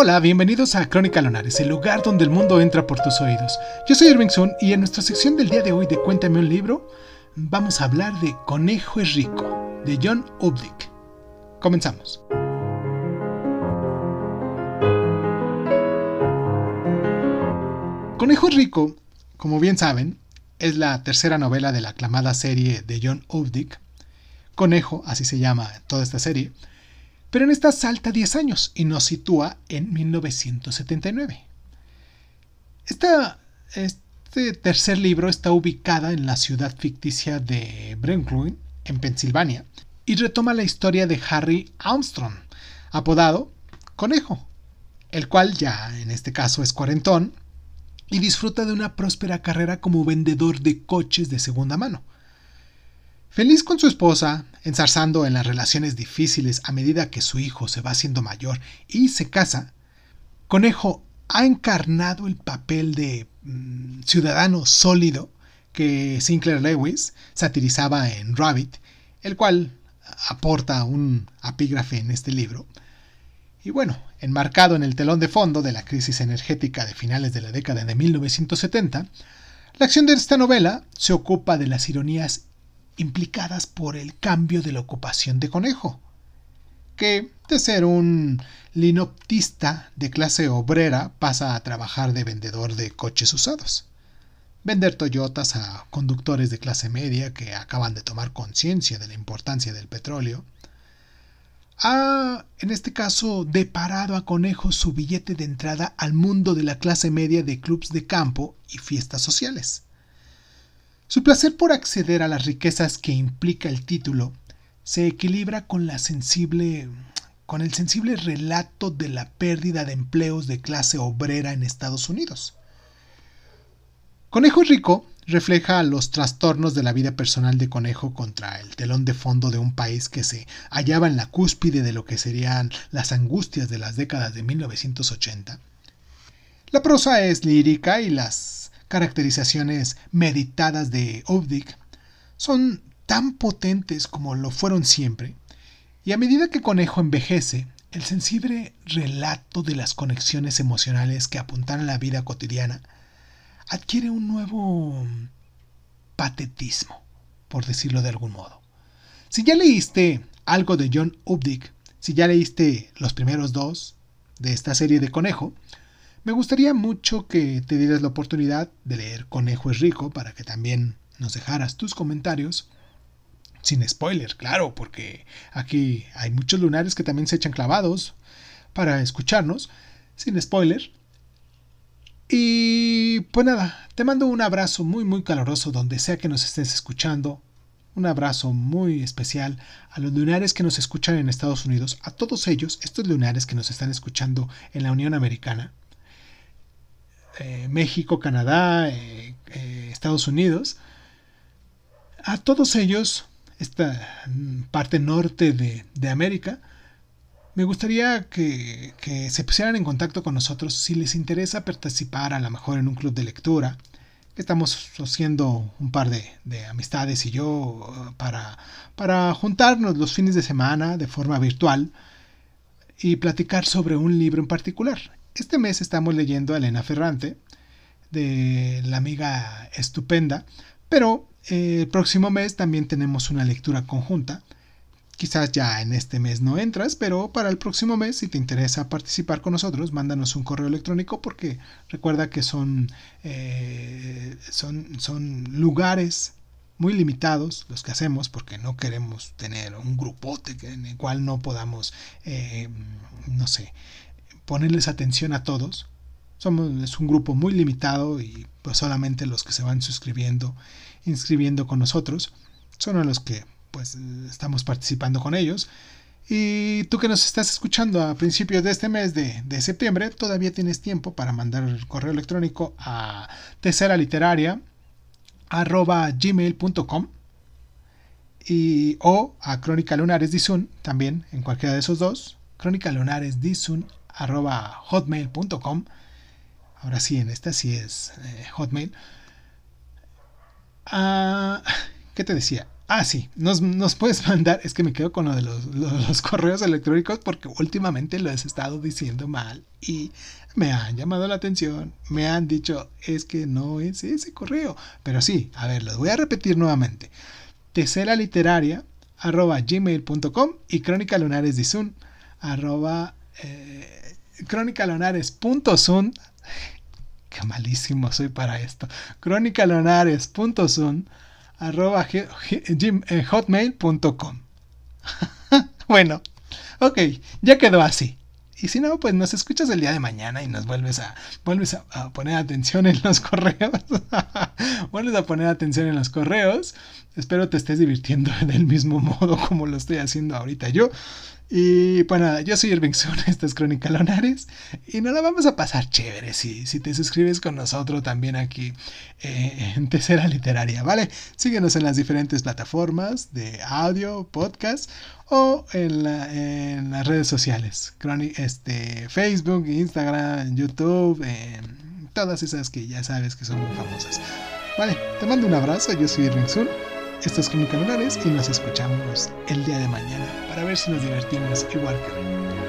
Hola, bienvenidos a Crónica Lunares, el lugar donde el mundo entra por tus oídos. Yo soy Irving Sun y en nuestra sección del día de hoy de Cuéntame un libro, vamos a hablar de Conejo es rico, de John Ubdick. Comenzamos. Conejo es rico, como bien saben, es la tercera novela de la aclamada serie de John Ubdick. Conejo, así se llama toda esta serie, pero en esta salta 10 años y nos sitúa en 1979. este tercer libro está ubicada en la ciudad ficticia de Brentwood, en Pensilvania, y retoma la historia de Harry Armstrong, apodado Conejo, el cual ya en este caso es cuarentón y disfruta de una próspera carrera como vendedor de coches de segunda mano Feliz con su esposa, ensarzando en las relaciones difíciles a medida que su hijo se va haciendo mayor y se casa, Conejo ha encarnado el papel de mm, ciudadano sólido que Sinclair Lewis satirizaba en Rabbit, el cual aporta un apígrafe en este libro. Y bueno, enmarcado en el telón de fondo de la crisis energética de finales de la década de 1970, la acción de esta novela se ocupa de las ironías implicadas por el cambio de la ocupación de conejo, que de ser un linoptista de clase obrera pasa a trabajar de vendedor de coches usados. Vender Toyotas a conductores de clase media que acaban de tomar conciencia de la importancia del petróleo ha, en este caso, deparado a Conejo su billete de entrada al mundo de la clase media de clubs de campo y fiestas sociales. Su placer por acceder a las riquezas que implica el título se equilibra con la sensible con el sensible relato de la pérdida de empleos de clase obrera en Estados Unidos. Conejo Rico refleja los trastornos de la vida personal de Conejo contra el telón de fondo de un país que se hallaba en la cúspide de lo que serían las angustias de las décadas de 1980. La prosa es lírica y las caracterizaciones meditadas de Updike son tan potentes como lo fueron siempre, y a medida que Conejo envejece, el sensible relato de las conexiones emocionales que apuntan a la vida cotidiana adquiere un nuevo patetismo, por decirlo de algún modo. Si ya leíste algo de John Updick, si ya leíste los primeros dos de esta serie de Conejo, me gustaría mucho que te dieras la oportunidad de leer Conejo es Rico para que también nos dejaras tus comentarios. Sin spoiler, claro, porque aquí hay muchos lunares que también se echan clavados para escucharnos. Sin spoiler. Y pues nada, te mando un abrazo muy muy caloroso donde sea que nos estés escuchando. Un abrazo muy especial a los lunares que nos escuchan en Estados Unidos, a todos ellos, estos lunares que nos están escuchando en la Unión Americana. Eh, México, Canadá, eh, eh, Estados Unidos, a todos ellos, esta mm, parte norte de, de América, me gustaría que, que, se pusieran en contacto con nosotros si les interesa participar a lo mejor en un club de lectura. que Estamos haciendo un par de, de amistades y yo para, juntarnos los fines de semana de forma virtual y platicar sobre un libro en particular. Este mes estamos leyendo a Elena Ferrante, de la amiga estupenda, pero eh, el próximo mes también tenemos una lectura conjunta. Quizás ya en este mes no entras, pero para el próximo mes, si te interesa participar con nosotros, mándanos un correo electrónico porque recuerda que son, eh, son, son lugares muy limitados los que hacemos porque no queremos tener un grupote en el cual no podamos, eh, no sé, ponerles atención a todos. Somos, es un grupo muy limitado y pues solamente los que se van suscribiendo, inscribiendo con nosotros, son los que pues estamos participando con ellos. Y tú que nos estás escuchando a principios de este mes de, septiembre, todavía tienes tiempo para mandar el correo electrónico a tercera o a Crónica Lunares también en cualquiera de esos dos, crónica lunares arroba hotmail.com. Ahora sí, en esta sí es eh, hotmail. Ah, ¿Qué te decía? Ah, sí, nos, puedes mandar, es que me quedo con lo de los, correos electrónicos porque últimamente lo has estado diciendo mal y me han llamado la atención, me han dicho, es que no es ese correo. Pero sí, a ver, lo voy a repetir nuevamente. Tesela literaria arroba gmail.com y crónica lunares arroba eh, crónicalonares.sun qué malísimo soy para esto crónicalonares.sun arroba eh, hotmail.com bueno ok ya quedó así y si no, pues nos escuchas el día de mañana y nos vuelves a, vuelves a poner atención en los correos. vuelves a poner atención en los correos. Espero te estés divirtiendo del mismo modo como lo estoy haciendo ahorita yo. Y pues nada, yo soy Irving Sun, esta es Crónica Lonares y nos la vamos a pasar chévere si, si te suscribes con nosotros también aquí eh, en Tercera Literaria, ¿vale? Síguenos en las diferentes plataformas de audio, podcast o en, la, en las redes sociales, este, Facebook, Instagram, YouTube, em, todas esas que ya sabes que son muy famosas. Vale, te mando un abrazo, yo soy Irving Sun esto es Clínica Lunares y nos escuchamos el día de mañana para ver si nos divertimos igual que